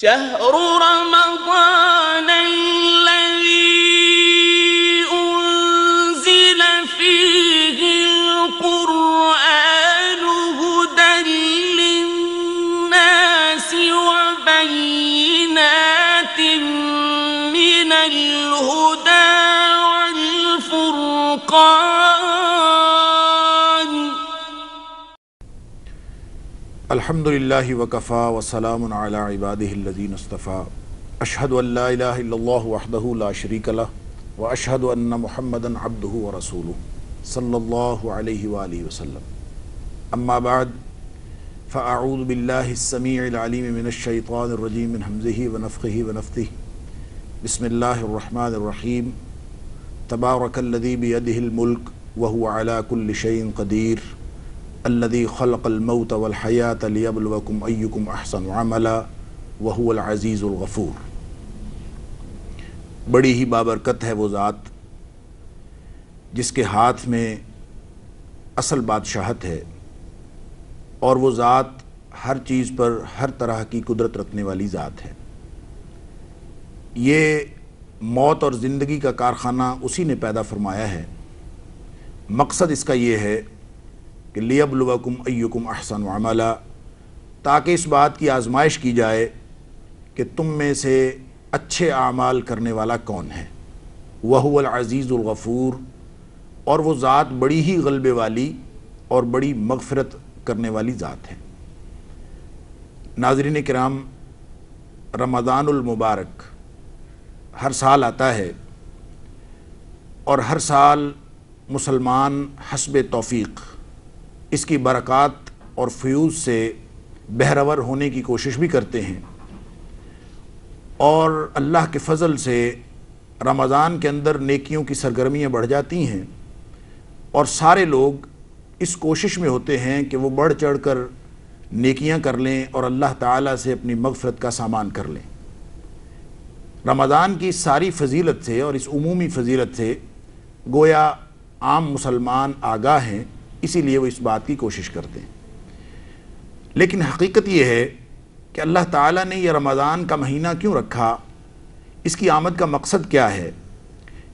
شهر رمضان अल्हम्दुलिल्लाहि वकफ़ा वसलाम अला इबादिल्लज़ीन मुस्तफ़ा अशहद वहदहू ला शरीक ला व अशहद अन्न मोहम्मदन अब्दू व रसूल सल्लल्लाहु अलैहि व आलिहि वसल्लम अम्मा बाद फ़ाऊद बिल्लासमीम मिनशैतरजीम मिन हमज़ी व नफ़ी व नफ़ी बसमीम तबारकल्लदी बदहिल मुल्क वह अला कुल शैन कदीर अल्लदी खलकलमत वलहयात लियबलवकुम अयुकुम अहसन अमला वहुल अज़ीज़ुलगफ़ूर बड़ी ही बाबरकत है वो ज़ात जिसके हाथ में असल बादशाहत है और वो ज़ात हर चीज़ पर हर तरह की कुदरत रखने वाली ज़ात है ये मौत और ज़िंदगी का कारखाना उसी ने पैदा फरमाया है मकसद इसका ये है कि लियबलवकुम अयुकुम अहसन अमला ताकि इस बात की आजमाइश की जाए कि तुम में से अच्छे आमाल करने वाला कौन है वहुअल अज़ीज़ुलगफ़ूर और वो ज़ात बड़ी ही गलबे वाली और बड़ी मगफ़रत करने वाली ज़ात है नाजरीन कराम रमदानमबारक हर साल आता है और हर साल मुसलमान हसब तौफीक़ इसकी बरक़ात और फ्यूज़ से बहरवर होने की कोशिश भी करते हैं और अल्लाह के फ़ल से रमज़ान के अंदर नेकियों की सरगर्मियाँ बढ़ जाती हैं और सारे लोग इस कोशिश में होते हैं कि वो बढ़ चढ़ कर नेकियाँ कर लें और अल्लाह ताला से अपनी मगफरत का सामान कर लें रमज़ान की सारी फजीलत से और इस अमूमी फजीलत से गोया आम मुसलमान आगाह हैं इसीलिए वो इस बात की कोशिश करते हैं लेकिन हकीकत यह है कि अल्लाह ताला ने यह रमज़ान का महीना क्यों रखा इसकी आमद का मकसद क्या है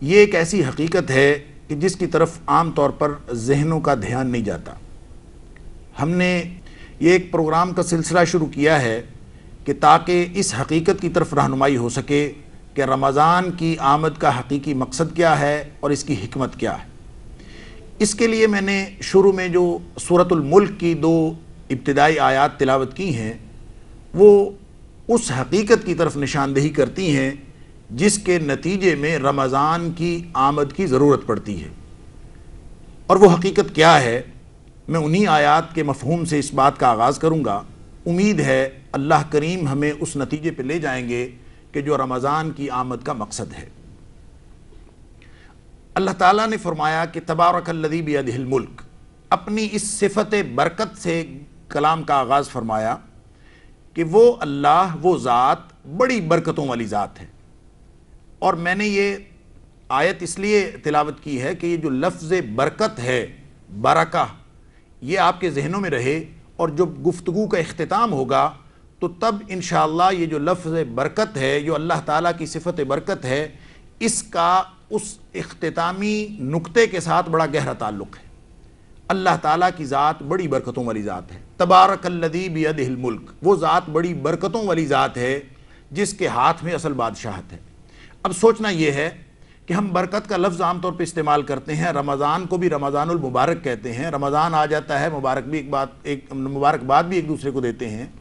ये एक ऐसी हकीकत है कि जिसकी तरफ आम तौर पर जहनों का ध्यान नहीं जाता हमने ये एक प्रोग्राम का सिलसिला शुरू किया है कि ताकि इस हकीकत की तरफ रहनुमाई हो सके कि रमज़ान की आमद का हकीकी मकसद क्या है और इसकी हमत क्या है इसके लिए मैंने शुरू में जो सूरतुल्मुल्क की दो इब्तदाई आयात तिलावत की हैं वो उस हकीकत की तरफ निशानदेही करती हैं जिसके नतीजे में रमज़ान की आमद की ज़रूरत पड़ती है और वो हकीकत क्या है मैं उन्हीं आयात के मफहूम से इस बात का आगाज़ करूँगा उम्मीद है अल्लाह करीम हमें उस नतीजे पर ले जाएंगे कि जो रमज़ान की आमद का मकसद है अल्लाह ताला ने फरमाया कि तबारक तबारकल्लदी मुल्क अपनी इस सिफत बरकत से कलाम का आगाज़ फरमाया कि वो अल्लाह वो ज़ात बड़ी बरकतों वाली ज़ात है और मैंने ये आयत इसलिए तिलावत की है कि ये जो लफ्ज़ बरकत है बरका ये आपके जहनों में रहे और जब गुफ्तु का अख्ताम होगा तो तब इन ये जो लफ्ज़ बरकत है जो अल्लाह ताली की सिफत बरकत है इसका उस अख्तामी नुकते के साथ बड़ा गहरा ताल्लुक़ है अल्लाह ताला की ज़ात बड़ी बरकतों वाली ज़ात है तबारकल्लदी बियदिल मुल्क वो ज़ात बड़ी बरकतों वाली ज़ात है जिसके हाथ में असल बादशाहत है अब सोचना यह है कि हम बरकत का लफ्ज़ आमतौर पर इस्तेमाल करते हैं रमज़ान को भी रमज़ानमबारक कहते हैं रमज़ान आ जाता है मुबारक भी एक बात एक मुबारकबाद भी एक दूसरे को देते हैं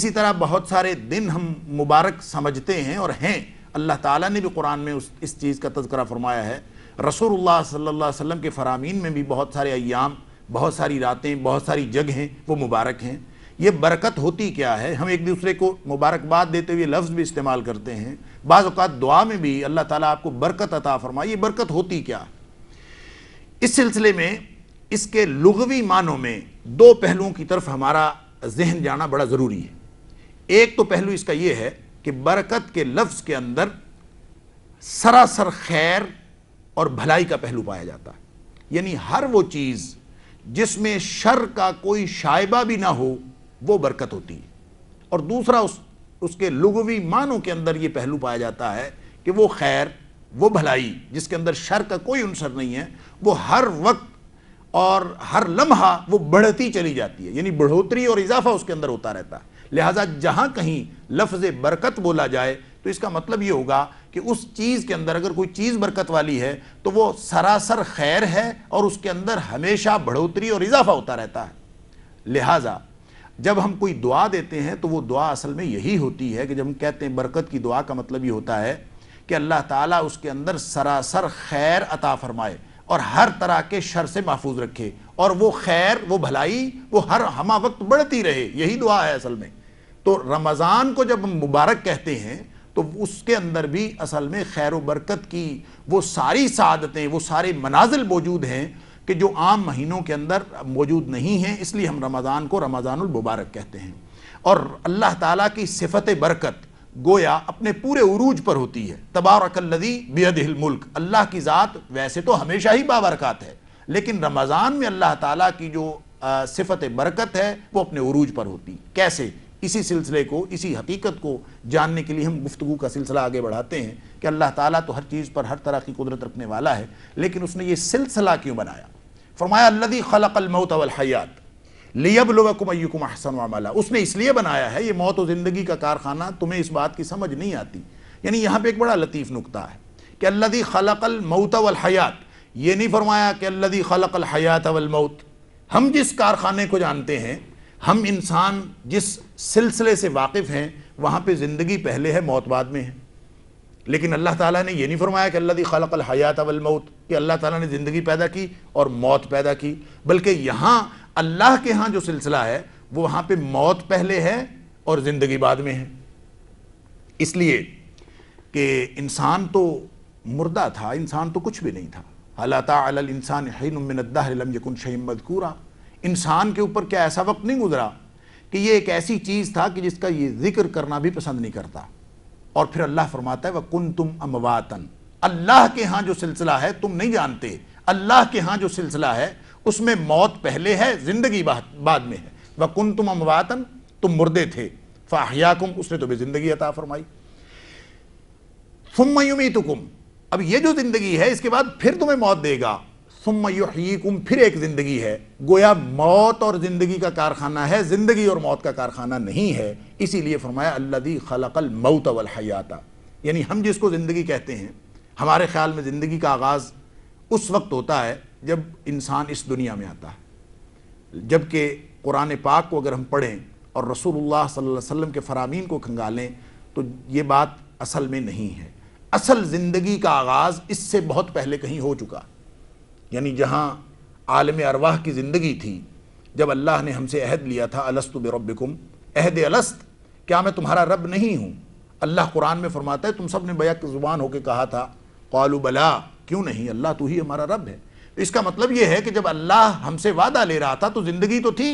इसी तरह बहुत सारे दिन हम मुबारक समझते हैं और हैं अल्लाह ताला ने भी कुरान में उस इस चीज़ का तस्करा फरमाया है रसूल सल्ला वम के फ़रामीन में भी बहुत सारे अयाम बहुत सारी रातें बहुत सारी जगहें वो मुबारक हैं ये बरकत होती क्या है हम एक दूसरे को मुबारकबाद देते हुए लफ्ज़ भी इस्तेमाल करते हैं बाज़ात दुआ में भी अल्लाह ताला आपको बरकत अता फरमाए ये बरकत होती क्या इस सिलसिले में इसके लघवी मानों में दो पहलुओं की तरफ हमारा जहन जाना बड़ा ज़रूरी है एक तो पहलू इसका यह है कि बरकत के लफ्ज़ के अंदर सरासर खैर और भलाई का पहलू पाया जाता है यानी हर वो चीज़ जिसमें शर का कोई शायबा भी ना हो वो बरकत होती है और दूसरा उस उसके लुगवी मानों के अंदर ये पहलू पाया जाता है कि वो खैर वो भलाई जिसके अंदर शर का कोई अनसर नहीं है वो हर वक्त और हर लम्हा वो बढ़ती चली जाती है यानी बढ़ोतरी और इजाफा उसके अंदर होता रहता है लिहाजा जहां कहीं लफ्ज़ बरकत बोला जाए तो इसका मतलब ये होगा कि उस चीज़ के अंदर अगर कोई चीज़ बरकत वाली है तो वो सरासर खैर है और उसके अंदर हमेशा बढ़ोतरी और इजाफा होता रहता है लिहाजा जब हम कोई दुआ देते हैं तो वो दुआ असल में यही होती है कि जब हम कहते हैं बरकत की दुआ का मतलब ये होता है कि अल्लाह ताला उसके अंदर सरासर खैर अता फरमाए और हर तरह के शर से महफूज रखे और वो खैर वो भलाई वो हर हमा वक्त बढ़ती रहे यही दुआ है असल में तो रमज़ान को जब हम मुबारक कहते हैं तो उसके अंदर भी असल में खैर बरकत की वो सारी सादतें वो सारे मनाजिल मौजूद हैं कि जो आम महीनों के अंदर मौजूद नहीं हैं इसलिए हम रमज़ान को रमज़ानमबारक कहते हैं और अल्लाह ताला की सिफत बरकत गोया अपने पूरे उरूज पर होती है तबारकल्लदी बेदहिल मुल्क अल्लाह की ज़ात वैसे तो हमेशा ही बाबरकत है लेकिन रमज़ान में अल्लाह ताला की जो सिफत बरकत है वो अपने उरूज पर होती कैसे इसी सिलसिले को इसी हकीकत को जानने के लिए हम गुफ्तु का सिलसिला आगे बढ़ाते हैं कि अल्लाह ताला तो हर चीज़ पर हर तरह की कुदरत रखने वाला है लेकिन उसने ये सिलसिला क्यों बनाया फरमाया अल्लदी लियब वलहयात लियबलकुमयुकुम अहसन वामला उसने इसलिए बनाया है ये मौत और ज़िंदगी का कारखाना तुम्हें इस बात की समझ नहीं आती यानी यहाँ पर एक बड़ा लतीफ़ नुकता है कि अल्लदी खलकलमौत वलहयात ये नहीं फरमाया कि अल्लदी खलकल हयात वलमौत हम जिस कारखाने को जानते हैं हम इंसान जिस सिलसिले से वाकिफ़ हैं वहाँ पे ज़िंदगी पहले है मौत बाद में है लेकिन अल्लाह ताला ने यह नहीं फरमाया कि अल्लाह खलक हयात मौत कि अल्लाह ताला ने ज़िंदगी पैदा की और मौत पैदा की बल्कि यहाँ अल्लाह के यहाँ जो सिलसिला है वो वहाँ पे मौत पहले है और ज़िंदगी बाद में है इसलिए कि इंसान तो मुर्दा था इंसान तो कुछ भी नहीं था हला तल इंसान यकुन शहीम मदकूरा इंसान के ऊपर क्या ऐसा वक्त नहीं गुजरा कि ये एक ऐसी चीज़ था कि जिसका ये जिक्र करना भी पसंद नहीं करता और फिर अल्लाह फरमाता है वह कुन तुम अमवातन अल्लाह के यहां जो सिलसिला है तुम नहीं जानते अल्लाह के यहां जो सिलसिला है उसमें मौत पहले है ज़िंदगी बाद में है वह कुन तुम अमवातन तुम मुर्दे थे फ़ाहियाकुम उसने तुम्हें ज़िंदगी अता फरमाई फुम युमी अब ये जो ज़िंदगी है इसके बाद फिर तुम्हें मौत देगा सुम फिर एक ज़िंदगी है गोया मौत और ज़िंदगी का कारखाना है ज़िंदगी और मौत का कारखाना नहीं है इसीलिए फरमाया अल्लादी खलकल मऊत वल हयाता यानी हम जिसको ज़िंदगी कहते हैं हमारे ख्याल में ज़िंदगी का आगाज़ उस वक्त होता है जब इंसान इस दुनिया में आता है जबकि कुरान पाक को अगर हम पढ़ें और रसूलुल्लाह सल्लल्लाहु अलैहि वसल्लम के फ़रामीन को खंगालें तो ये बात असल में नहीं है असल ज़िंदगी का आगाज़ इससे बहुत पहले कहीं हो चुका है यानी जहाँ आलम अरवाह की ज़िंदगी थी जब अल्लाह ने हमसे अहद लिया था अलस्त बरबिकुम अहद अलस्त क्या मैं तुम्हारा रब नहीं हूँ अल्लाह कुरान में फरमाता है तुम सब ने बैक ज़ुबान होकर कहा था कौलु बला क्यों नहीं अल्लाह तो ही हमारा रब है तो इसका मतलब यह है कि जब अल्लाह हमसे वादा ले रहा था तो ज़िंदगी तो थी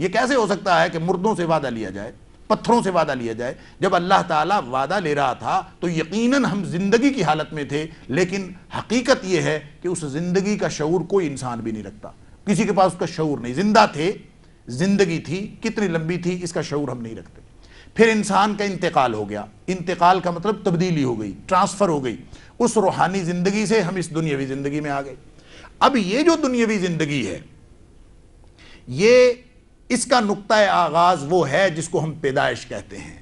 ये कैसे हो सकता है कि मुर्दों से वादा लिया जाए पत्थरों से वादा लिया जाए जब अल्लाह ताला वादा ले रहा था तो यकीनन हम ज़िंदगी की हालत में थे लेकिन हकीकत यह है कि उस ज़िंदगी का शूर कोई इंसान भी नहीं रखता किसी के पास उसका शूर नहीं ज़िंदा थे ज़िंदगी थी कितनी लंबी थी इसका शूर हम नहीं रखते फिर इंसान का इंतकाल हो गया इंतकाल का मतलब तब्दीली हो गई ट्रांसफ़र हो गई उस रूहानी ज़िंदगी से हम इस दुनियावी ज़िंदगी में आ गए अब ये जो दुनियावी ज़िंदगी है ये इसका नुकता आगाज़ वो है जिसको हम पैदाइश कहते हैं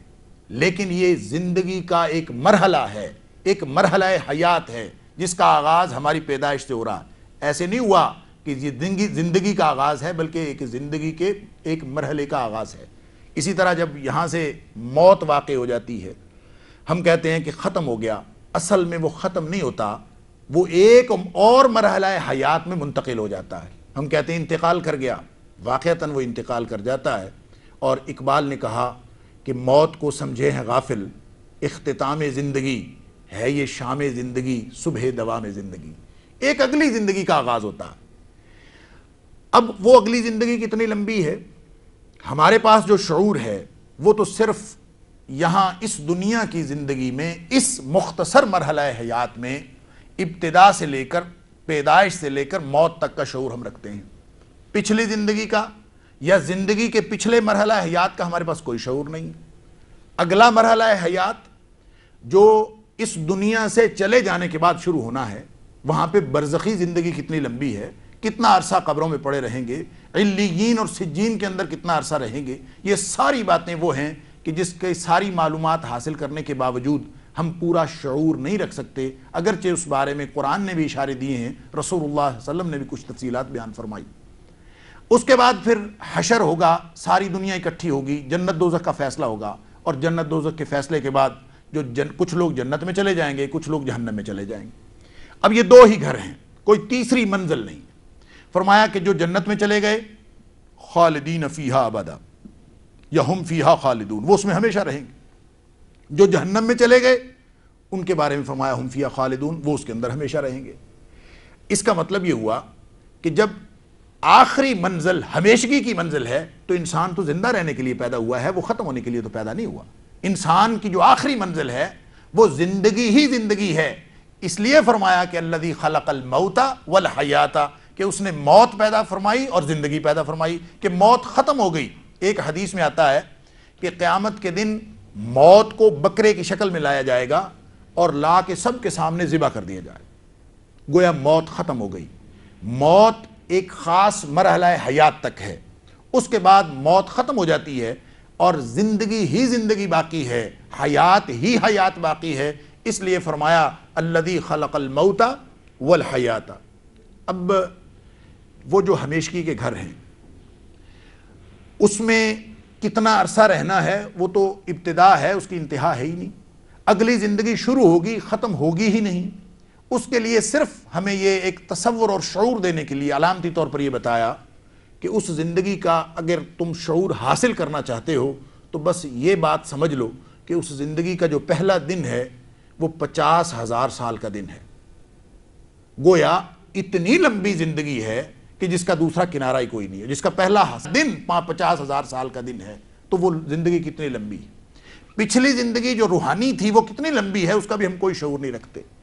लेकिन ये ज़िंदगी का एक मरहला है एक मरहला हयात है जिसका आगाज़ हमारी पैदाइश से हो रहा ऐसे नहीं हुआ कि ये जिंदगी ज़िंदगी का आगाज़ है बल्कि एक ज़िंदगी के एक मरहले का आगाज़ है इसी तरह जब यहाँ से मौत वाकई हो जाती है हम कहते हैं कि ख़त्म हो गया असल में वो ख़त्म नहीं होता वो एक और मरहला हयात में मुंतकिल हो जाता है हम कहते हैं इंतकाल कर गया वाक़ता वो इंतकाल कर जाता है और इकबाल ने कहा कि मौत को समझे हैं गाफिल अख्ताम ज़िंदगी है ये शाम ज़िंदगी सुबह दवा में ज़िंदगी एक अगली ज़िंदगी का आगाज़ होता है अब वो अगली ज़िंदगी कितनी लंबी है हमारे पास जो शूर है वो तो सिर्फ़ यहाँ इस दुनिया की ज़िंदगी में इस मुख्तसर मरहला हयात में इब्तदा से लेकर पैदाइश से लेकर मौत तक का शूर हम रखते हैं पिछली ज़िंदगी का या ज़िंदगी के पिछले मरहला हयात का हमारे पास कोई शौर नहीं अगला मरहला हयात जो इस दुनिया से चले जाने के बाद शुरू होना है वहाँ पे बरज़खी ज़िंदगी कितनी लंबी है कितना अरसा कब्रों में पड़े रहेंगे इलीगिन और सिज्जीन के अंदर कितना अरसा रहेंगे ये सारी बातें वो हैं कि जिसके सारी मालूम हासिल करने के बावजूद हम पूरा शूर नहीं रख सकते अगरचे उस बारे में कुरान ने भी इशारे दिए हैं रसूलुल्लाह वसम ने भी कुछ तफसीलात बयान फरमाई उसके बाद फिर हशर होगा सारी दुनिया इकट्ठी होगी जन्नत दोजक का फैसला होगा और जन्नत दोजक के फैसले के बाद जो जन कुछ लोग जन्नत में चले जाएंगे कुछ लोग जहन्नम में चले जाएंगे अब ये दो ही घर हैं कोई तीसरी मंजिल नहीं फरमाया कि जो जन्नत में चले गए खालिदीन फ़ीहा आबादा या हम फ़ीहा खालिदून वो उसमें हमेशा रहेंगे जो जहन्नम में चले गए उनके बारे में फरमाया हम फीहा खालिदून वो उसके अंदर हमेशा रहेंगे इसका मतलब ये हुआ कि जब आखिरी मंजिल हमेशगी की मंजिल है तो इंसान तो जिंदा रहने के लिए पैदा हुआ है वो ख़त्म होने के लिए तो पैदा नहीं हुआ इंसान की जो आखिरी मंजिल है वो जिंदगी ही जिंदगी है इसलिए फरमाया कि अल्लादी खलकल मऊता वल हयाता कि उसने मौत पैदा फरमाई और ज़िंदगी पैदा फरमाई कि मौत ख़त्म हो गई एक हदीस में आता है कि क़्यामत के दिन मौत को बकरे की शक्ल में लाया जाएगा और ला के सब के सामने ज़िबा कर दिया जाएगा गोया मौत ख़त्म हो गई मौत एक ख़ास मरहला हयात तक है उसके बाद मौत ख़त्म हो जाती है और ज़िंदगी ही ज़िंदगी बाकी है हयात ही हयात बाकी है इसलिए फरमाया अल्लदी मऊता वल हयाता अब वो जो हमेशगी के घर हैं उसमें कितना अरसा रहना है वो तो इब्तदा है उसकी इंतहा है ही नहीं अगली ज़िंदगी शुरू होगी ख़त्म होगी ही नहीं उसके लिए सिर्फ हमें यह एक तस्वर और शूर देने के लिए अलामती तौर पर यह बताया कि उस ज़िंदगी का अगर तुम शूर हासिल करना चाहते हो तो बस ये बात समझ लो कि उस ज़िंदगी का जो पहला दिन है वो पचास हज़ार साल का दिन है गोया इतनी लंबी ज़िंदगी है कि जिसका दूसरा किनारा ही कोई नहीं है जिसका पहला दिन पचास हज़ार साल का दिन है तो वो ज़िंदगी कितनी लंबी है पिछली ज़िंदगी जो रूहानी थी वो कितनी लंबी है उसका भी हम कोई शूर नहीं रखते